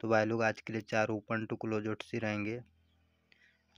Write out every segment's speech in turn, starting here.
तो भाई लोग आज के लिए चार ओपन टू क्लोज आउट से रहेंगे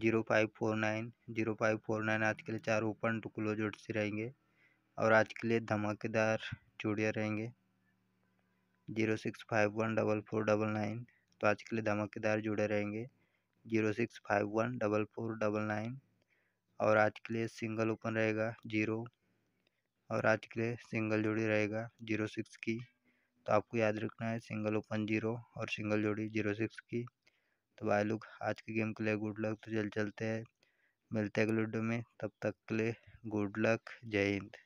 zero five four nine zero five four nine आज के लिए चार ओपन टू क्लोज आउट से रहेंगे और आज के लिए धमाकेदार चूड़िया रहेंगे zero six five one double four double nine तो आज के लिए धमाकेदार जुड़े रहेंगे zero six five one double four double nine और आज के लिए सिंगल ओपन रहेगा जीरो और आज के लिए सिंगल जुड़ी रहेगा जीरो सिक्स की तो आपको याद रखना है सिंगल ओपन जीरो और सिंगल जोड़ी जीरो सिक्स की तो भाई लोग आज के गेम के लिए गुड लक तो जल्द चलते हैं मिलते हैं अगले वीडियो में तब तक के लिए गुड लक जय हिंद